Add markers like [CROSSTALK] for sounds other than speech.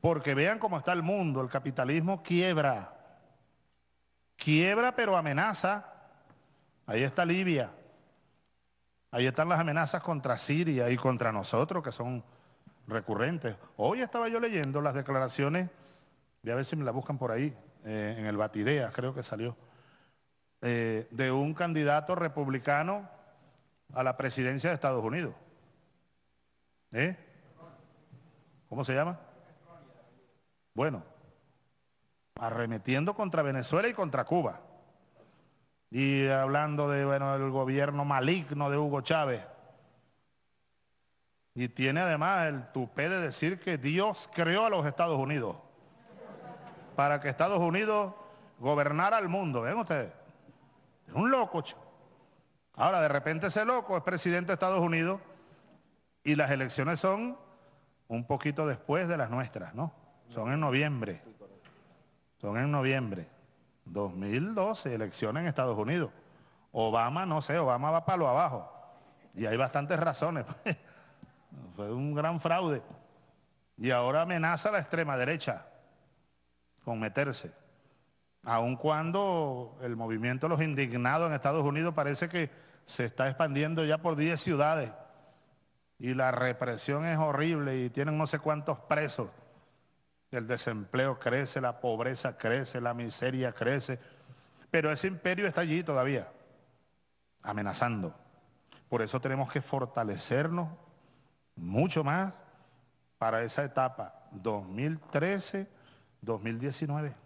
Porque vean cómo está el mundo, el capitalismo quiebra. Quiebra pero amenaza. Ahí está Libia. Ahí están las amenazas contra Siria y contra nosotros que son recurrentes. Hoy estaba yo leyendo las declaraciones, voy a ver si me la buscan por ahí, eh, en el Batidea creo que salió, eh, de un candidato republicano a la presidencia de Estados Unidos. ¿Eh? ¿Cómo se llama? Bueno, arremetiendo contra Venezuela y contra Cuba. Y hablando de, bueno, gobierno maligno de Hugo Chávez. Y tiene además el tupé de decir que Dios creó a los Estados Unidos para que Estados Unidos gobernara al mundo. ¿Ven ustedes? Es un loco. Ahora, de repente ese loco es presidente de Estados Unidos y las elecciones son un poquito después de las nuestras, ¿no? Son en noviembre. Son en noviembre. 2012, elecciones en Estados Unidos. Obama, no sé, Obama va para lo abajo. Y hay bastantes razones. [LAUGHS] Pues. Fue un gran fraude. Y ahora amenaza la extrema derecha con meterse. Aun cuando el movimiento de los indignados en Estados Unidos parece que se está expandiendo ya por 10 ciudades. Y la represión es horrible y tienen no sé cuántos presos. El desempleo crece, la pobreza crece, la miseria crece. Pero ese imperio está allí todavía, amenazando. Por eso tenemos que fortalecernos mucho más para esa etapa 2013-2019.